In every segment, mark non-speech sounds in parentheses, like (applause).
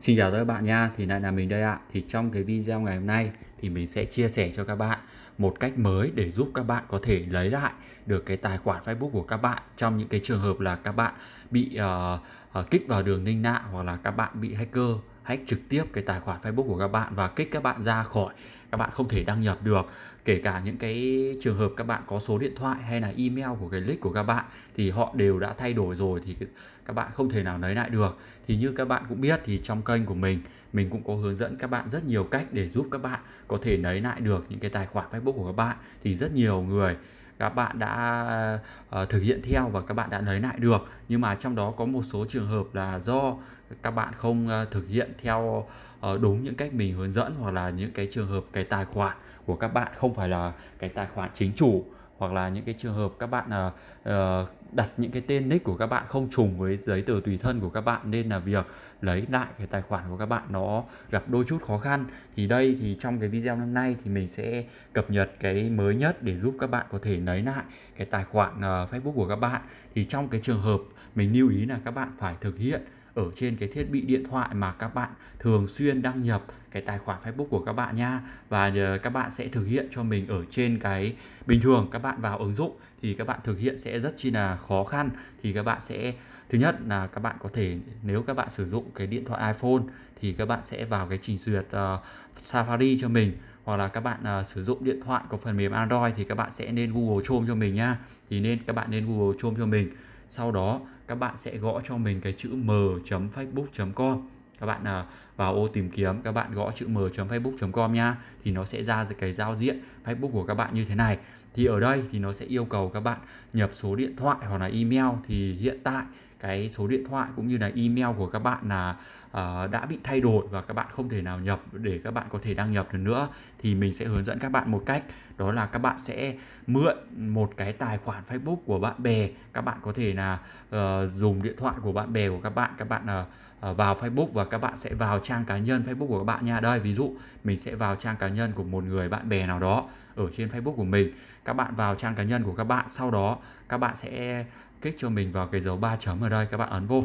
Xin chào các bạn nha, thì lại là mình đây ạ. À. Thì trong cái video ngày hôm nay thì mình sẽ chia sẻ cho các bạn một cách mới để giúp các bạn có thể lấy lại được cái tài khoản Facebook của các bạn trong những cái trường hợp là các bạn bị uh, uh, kích vào đường ninh nạ hoặc là các bạn bị hacker hãy trực tiếp cái tài khoản Facebook của các bạn và kích các bạn ra khỏi các bạn không thể đăng nhập được kể cả những cái trường hợp các bạn có số điện thoại hay là email của cái link của các bạn thì họ đều đã thay đổi rồi thì các bạn không thể nào lấy lại được thì như các bạn cũng biết thì trong kênh của mình mình cũng có hướng dẫn các bạn rất nhiều cách để giúp các bạn có thể lấy lại được những cái tài khoản Facebook của các bạn thì rất nhiều người các bạn đã uh, thực hiện theo và các bạn đã lấy lại được nhưng mà trong đó có một số trường hợp là do các bạn không uh, thực hiện theo uh, đúng những cách mình hướng dẫn hoặc là những cái trường hợp cái tài khoản của các bạn không phải là cái tài khoản chính chủ hoặc là những cái trường hợp các bạn uh, đặt những cái tên nick của các bạn không trùng với giấy tờ tùy thân của các bạn nên là việc lấy lại cái tài khoản của các bạn nó gặp đôi chút khó khăn thì đây thì trong cái video năm nay thì mình sẽ cập nhật cái mới nhất để giúp các bạn có thể lấy lại cái tài khoản uh, Facebook của các bạn thì trong cái trường hợp mình lưu ý là các bạn phải thực hiện ở trên cái thiết bị điện thoại mà các bạn thường xuyên đăng nhập cái tài khoản Facebook của các bạn nha và các bạn sẽ thực hiện cho mình ở trên cái bình thường các bạn vào ứng dụng thì các bạn thực hiện sẽ rất chi là khó khăn thì các bạn sẽ thứ nhất là các bạn có thể nếu các bạn sử dụng cái điện thoại iPhone thì các bạn sẽ vào cái trình duyệt uh, Safari cho mình hoặc là các bạn uh, sử dụng điện thoại có phần mềm Android thì các bạn sẽ nên Google Chrome cho mình nha thì nên các bạn nên Google Chrome cho mình sau đó các bạn sẽ gõ cho mình cái chữ m.facebook.com các bạn à, vào ô tìm kiếm các bạn gõ chữ m.facebook.com nha thì nó sẽ ra cái giao diện Facebook của các bạn như thế này thì ở đây thì nó sẽ yêu cầu các bạn nhập số điện thoại hoặc là email thì hiện tại cái số điện thoại cũng như là email của các bạn là uh, đã bị thay đổi và các bạn không thể nào nhập để các bạn có thể đăng nhập được nữa thì mình sẽ hướng dẫn các bạn một cách đó là các bạn sẽ mượn một cái tài khoản Facebook của bạn bè các bạn có thể là uh, dùng điện thoại của bạn bè của các bạn các bạn uh, vào Facebook và các bạn sẽ vào trang cá nhân Facebook của các bạn nha. Đây ví dụ mình sẽ vào trang cá nhân của một người bạn bè nào đó ở trên Facebook của mình. Các bạn vào trang cá nhân của các bạn, sau đó các bạn sẽ kích cho mình vào cái dấu ba chấm ở đây, các bạn ấn vô.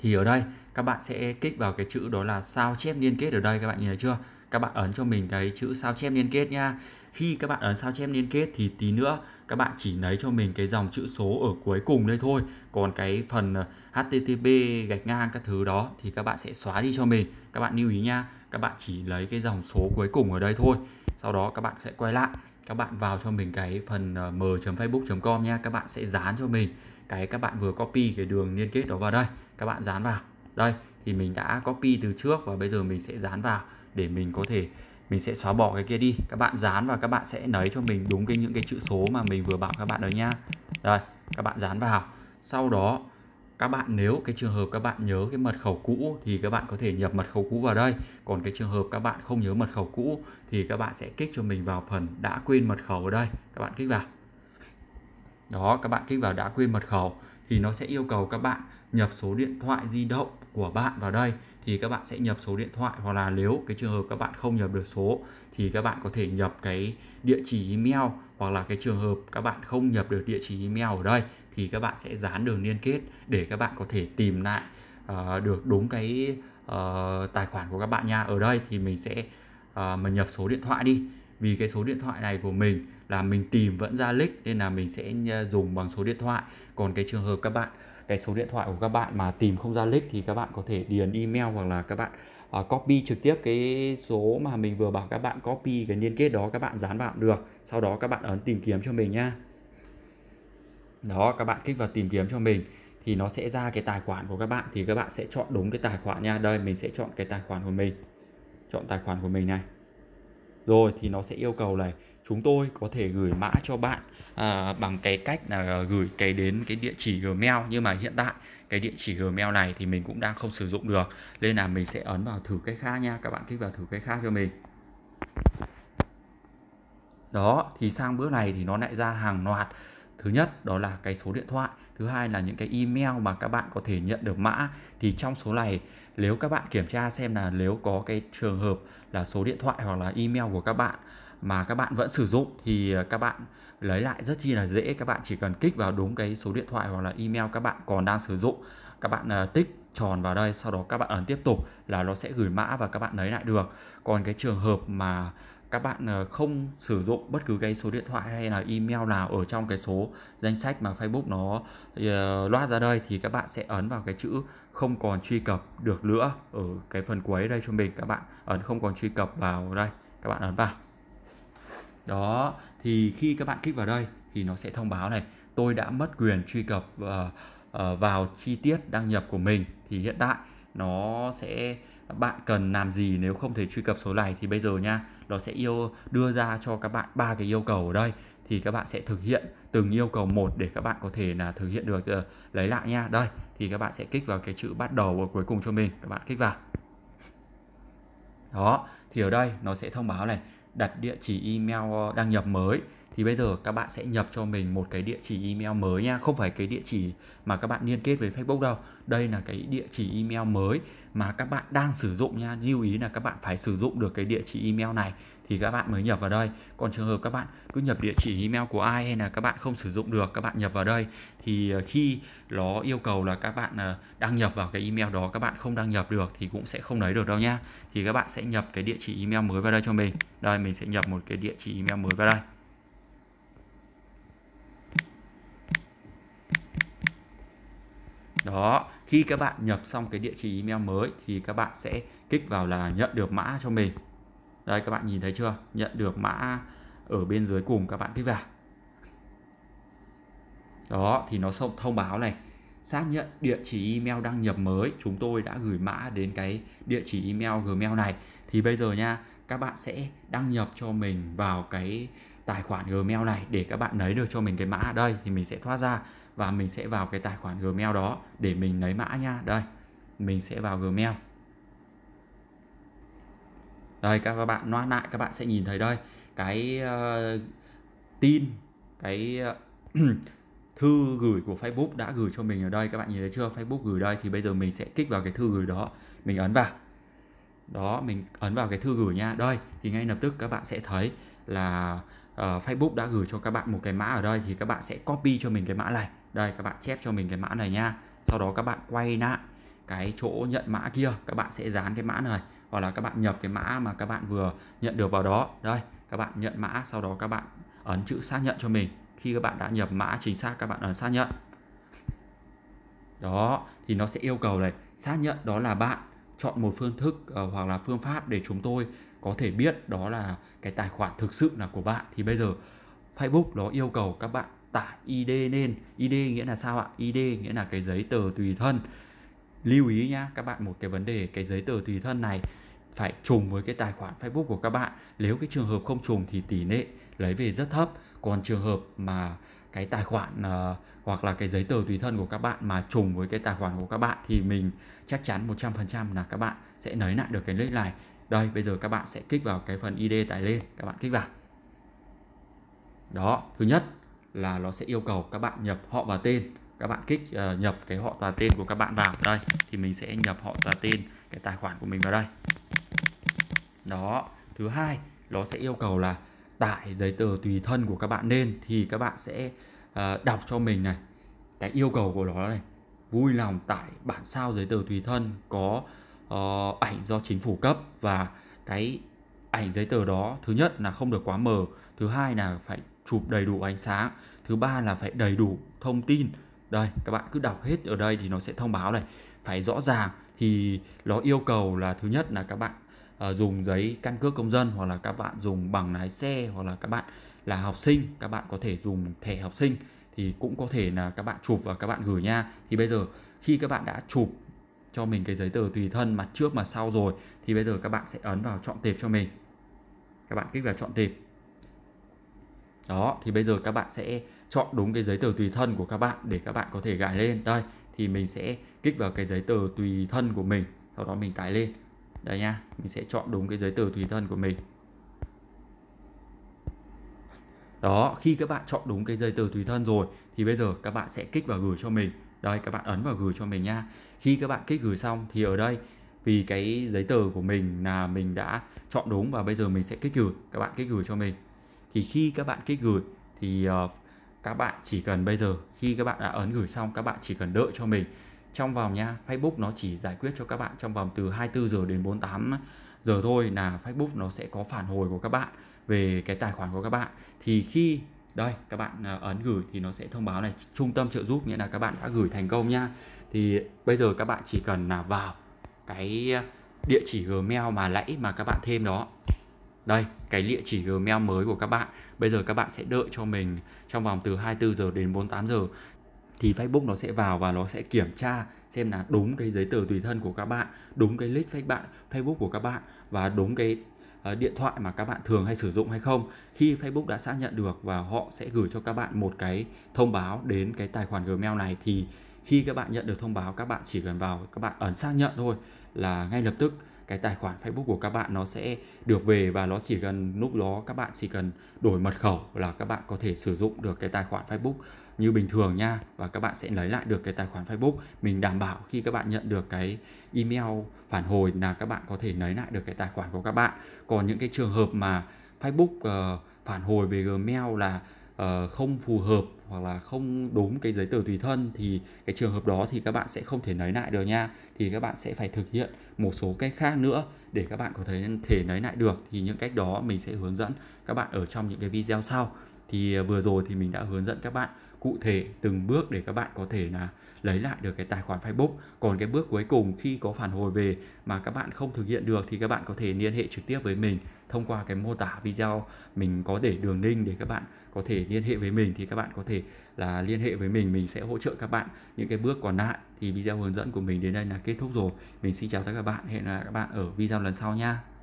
Thì ở đây các bạn sẽ kích vào cái chữ đó là sao chép liên kết ở đây các bạn nhìn thấy chưa? các bạn ấn cho mình cái chữ sao chép liên kết nha khi các bạn ấn sao chép liên kết thì tí nữa các bạn chỉ lấy cho mình cái dòng chữ số ở cuối cùng đây thôi còn cái phần ờ, http gạch ngang các thứ đó thì các bạn sẽ xóa đi cho mình các bạn lưu ý nha các bạn chỉ lấy cái dòng số cuối cùng ở đây thôi sau đó các bạn sẽ quay lại các bạn vào cho mình cái phần ờ, m.facebook.com nha các bạn sẽ dán cho mình cái các bạn vừa copy cái đường liên kết đó vào đây các bạn dán vào đây thì mình đã copy từ trước và bây giờ mình sẽ dán vào để mình có thể mình sẽ xóa bỏ cái kia đi các bạn dán và các bạn sẽ lấy cho mình đúng cái những cái chữ số mà mình vừa bảo các bạn đó nhá rồi các bạn dán vào sau đó các bạn nếu cái trường hợp các bạn nhớ cái mật khẩu cũ thì các bạn có thể nhập mật khẩu cũ vào đây còn cái trường hợp các bạn không nhớ mật khẩu cũ thì các bạn sẽ kích cho mình vào phần đã quên mật khẩu ở đây các bạn kích vào đó các bạn kích vào đã quên mật khẩu thì nó sẽ yêu cầu các bạn nhập số điện thoại di động của bạn vào đây thì các bạn sẽ nhập số điện thoại hoặc là nếu cái trường hợp các bạn không nhập được số thì các bạn có thể nhập cái địa chỉ email hoặc là cái trường hợp các bạn không nhập được địa chỉ email ở đây thì các bạn sẽ dán đường liên kết để các bạn có thể tìm lại uh, được đúng cái uh, tài khoản của các bạn nha ở đây thì mình sẽ uh, ờ, mình nhập số điện thoại đi vì cái số điện thoại này của mình là mình tìm vẫn ra link nên là mình sẽ dùng bằng số điện thoại còn cái trường hợp các bạn cái số điện thoại của các bạn mà tìm không ra link thì các bạn có thể điền email hoặc là các bạn uh, copy trực tiếp cái số mà mình vừa bảo các bạn copy cái liên kết đó các bạn dán vào được sau đó các bạn ấn tìm kiếm cho mình nha đó các bạn kích vào tìm kiếm cho mình thì nó sẽ ra cái tài khoản của các bạn thì các bạn sẽ chọn đúng cái tài khoản nha đây mình sẽ chọn cái tài khoản của mình chọn tài khoản của mình này rồi thì nó sẽ yêu cầu này chúng tôi có thể gửi mã cho bạn Ờ, bằng cái cách là gửi cái đến cái địa chỉ Gmail nhưng mà hiện tại cái địa chỉ Gmail này thì mình cũng đang không sử dụng được nên là mình sẽ ấn vào thử cái khác nha các bạn kích vào thử cái khác cho mình đó thì sang bước này thì nó lại ra hàng loạt thứ nhất đó là cái số điện thoại thứ hai là những cái email mà các bạn có thể nhận được mã thì trong số này nếu các bạn kiểm tra xem là nếu có cái trường hợp là số điện thoại hoặc là email của các bạn mà các bạn vẫn sử dụng thì ờ, các bạn lấy lại rất chi là dễ các bạn chỉ cần kích vào đúng cái số điện thoại hoặc là email các bạn còn đang sử dụng các bạn ờ, tích tròn vào đây sau đó các bạn ấn tiếp tục là nó sẽ gửi mã và các bạn lấy lại được còn cái trường hợp mà các bạn ờ, không sử dụng bất cứ cái số điện thoại hay là email nào ở trong cái số danh sách mà Facebook nó loát ra đây thì các bạn sẽ ấn vào cái chữ không còn truy cập được nữa ở cái phần cuối đây cho mình các bạn ấn không còn truy cập vào đây các bạn ấn vào đó thì khi các bạn kích vào đây thì nó sẽ thông báo này tôi đã mất quyền truy cập ờ, ờ, vào chi tiết đăng nhập của mình thì hiện tại nó sẽ bạn cần làm gì nếu không thể truy cập số này thì bây giờ nha nó sẽ yêu đưa ra cho các bạn ba cái yêu cầu ở đây thì các bạn sẽ thực hiện từng yêu cầu một để các bạn có thể là thực hiện được ờ, lấy lại nha đây thì các bạn sẽ kích vào cái chữ bắt đầu ở cuối cùng cho mình các bạn kích vào đó thì ở đây nó sẽ thông báo này đặt địa chỉ email đăng nhập mới thì bây giờ các bạn sẽ nhập cho mình một cái địa chỉ email mới nha không phải cái địa chỉ mà các bạn liên kết với Facebook đâu đây là cái địa chỉ email mới mà các bạn đang sử dụng nha lưu ý là các bạn phải sử dụng được cái địa chỉ email này thì các bạn mới nhập vào đây còn trường hợp các bạn cứ nhập địa chỉ email của ai hay là các bạn không sử dụng được các bạn nhập vào đây thì khi nó yêu cầu là các bạn đăng nhập vào cái email đó các bạn không đăng nhập được thì cũng sẽ không lấy được đâu nha thì các bạn sẽ nhập cái địa chỉ email mới vào đây cho mình đây mình sẽ nhập một cái địa chỉ email mới vào đây đó khi các bạn nhập xong cái địa chỉ email mới thì các bạn sẽ kích vào là nhận được mã cho mình đây các bạn nhìn thấy chưa nhận được mã ở bên dưới cùng các bạn kích vào đó thì nó xong thông báo này xác nhận địa chỉ email đăng nhập mới chúng tôi đã gửi mã đến cái địa chỉ email gmail này thì bây giờ nha các bạn sẽ đăng nhập cho mình vào cái tài khoản Gmail này để các bạn lấy được cho mình cái mã ở đây thì mình sẽ thoát ra và mình sẽ vào cái tài khoản Gmail đó để mình lấy mã nha. Đây, mình sẽ vào Gmail. Đây các bạn loa lại các bạn sẽ nhìn thấy đây cái uh, tin cái uh, (clears throat) thư gửi của Facebook đã gửi cho mình ở đây các bạn nhìn thấy chưa Facebook gửi đây thì bây giờ mình sẽ kích vào cái thư gửi đó mình ấn vào đó mình ấn vào cái thư gửi nha đây thì ngay lập tức các bạn sẽ thấy là uh, Facebook đã gửi cho các bạn một cái mã ở đây thì các bạn sẽ copy cho mình cái mã này đây các bạn chép cho mình cái mã này nha sau đó các bạn quay lại cái chỗ nhận mã kia các bạn sẽ dán cái mã này hoặc là các bạn nhập cái mã mà các bạn vừa nhận được vào đó đây các bạn nhận mã sau đó các bạn ấn chữ xác nhận cho mình khi các bạn đã nhập mã chính xác các bạn ấn xác nhận đó thì nó sẽ yêu cầu này xác nhận đó là bạn chọn một phương thức uh, hoặc là phương pháp để chúng tôi có thể biết đó là cái tài khoản thực sự là của bạn thì bây giờ Facebook nó yêu cầu các bạn tải ID lên ID nghĩa là sao ạ ID nghĩa là cái giấy tờ tùy thân lưu ý nhá các bạn một cái vấn đề cái giấy tờ tùy thân này phải trùng với cái tài khoản Facebook của các bạn nếu cái trường hợp không trùng thì tỷ lệ lấy về rất thấp còn trường hợp mà cái tài khoản uh, hoặc là cái giấy tờ tùy thân của các bạn mà trùng với cái tài khoản của các bạn thì mình chắc chắn 100% là các bạn sẽ nới lại được cái link này. Đây bây giờ các bạn sẽ kích vào cái phần ID tải lên, các bạn kích vào. Đó, thứ nhất là nó sẽ yêu cầu các bạn nhập họ và tên. Các bạn kích uh, nhập cái họ và tên của các bạn vào đây thì mình sẽ nhập họ và tên cái tài khoản của mình vào đây. Đó, thứ hai nó sẽ yêu cầu là tải giấy tờ tùy thân của các bạn lên thì các bạn sẽ uh, đọc cho mình này cái yêu cầu của nó này vui lòng tải bản sao giấy tờ tùy thân có uh, ảnh do chính phủ cấp và cái ảnh giấy tờ đó thứ nhất là không được quá mờ thứ hai là phải chụp đầy đủ ánh sáng thứ ba là phải đầy đủ thông tin đây các bạn cứ đọc hết ở đây thì nó sẽ thông báo này phải rõ ràng thì nó yêu cầu là thứ nhất là các bạn dùng giấy căn cước công dân hoặc là các bạn dùng bằng lái xe hoặc là các bạn là học sinh các bạn có thể dùng thẻ học sinh thì cũng có thể là các bạn chụp và các bạn gửi nha thì bây giờ khi các bạn đã chụp cho mình cái giấy tờ tùy thân mặt trước mặt sau rồi thì bây giờ các bạn sẽ ấn vào chọn tệp cho mình các bạn kích vào chọn tệp đó thì bây giờ các bạn sẽ chọn đúng cái giấy tờ tùy thân của các bạn để các bạn có thể gài lên đây thì mình sẽ kích vào cái giấy tờ tùy thân của mình sau đó mình tải lên đây nha mình sẽ chọn đúng cái giấy tờ tùy thân của mình đó khi các bạn chọn đúng cái giấy tờ tùy thân rồi thì bây giờ các bạn sẽ kích vào gửi cho mình đây các bạn ấn vào gửi cho mình nha khi các bạn kích gửi xong thì ở đây vì cái giấy tờ của mình là mình đã chọn đúng và bây giờ mình sẽ kích gửi các bạn kích gửi cho mình thì khi các bạn kích gửi thì uh, các bạn chỉ cần bây giờ khi các bạn đã ấn gửi xong các bạn chỉ cần đợi cho mình trong vòng nha Facebook nó chỉ giải quyết cho các bạn trong vòng từ 24 giờ đến 48 giờ thôi là Facebook nó sẽ có phản hồi của các bạn về cái tài khoản của các bạn thì khi đây các bạn à, ấn gửi thì nó sẽ thông báo này trung tâm trợ giúp nghĩa là các bạn đã gửi thành công nha thì bây giờ các bạn chỉ cần là vào cái địa chỉ Gmail mà lẫy mà các bạn thêm đó đây cái địa chỉ Gmail mới của các bạn bây giờ các bạn sẽ đợi cho mình trong vòng từ 24 giờ đến 48 giờ thì Facebook nó sẽ vào và nó sẽ kiểm tra xem là đúng cái giấy tờ tùy thân của các bạn, đúng cái link Facebook bạn, Facebook của các bạn và đúng cái ờ, điện thoại mà các bạn thường hay sử dụng hay không. Khi Facebook đã xác nhận được và họ sẽ gửi cho các bạn một cái thông báo đến cái tài khoản Gmail này thì khi các bạn nhận được thông báo các bạn chỉ cần vào các bạn ấn xác nhận thôi là ngay lập tức cái tài khoản Facebook của các bạn nó sẽ được về và nó chỉ cần lúc đó các bạn chỉ cần đổi mật khẩu là các bạn có thể sử dụng được cái tài khoản Facebook như bình thường nha và các bạn sẽ lấy lại được cái tài khoản Facebook mình đảm bảo khi các bạn nhận được cái email phản hồi là các bạn có thể lấy lại được cái tài khoản của các bạn còn những cái trường hợp mà Facebook uh, phản hồi về Gmail là uh, không phù hợp hoặc là không đúng cái giấy tờ tùy thân thì cái trường hợp đó thì các bạn sẽ không thể lấy lại được nha thì các bạn sẽ phải thực hiện một số cách khác nữa để các bạn có thể thể lấy lại được thì những cách đó mình sẽ hướng dẫn các bạn ở trong những cái video sau thì ờ, vừa rồi thì mình đã hướng dẫn các bạn cụ thể từng bước để các bạn có thể là lấy lại được cái tài khoản Facebook. Còn cái bước cuối cùng khi có phản hồi về mà các bạn không thực hiện được thì các bạn có thể liên hệ trực tiếp với mình thông qua cái mô tả video mình có để đường link để các bạn có thể liên hệ với mình thì các bạn có thể là liên hệ với mình mình sẽ hỗ trợ các bạn những cái bước còn lại thì video hướng dẫn của mình đến đây là kết thúc rồi. Mình xin chào tất cả các bạn, hẹn gặp lại các bạn ở video lần sau nha.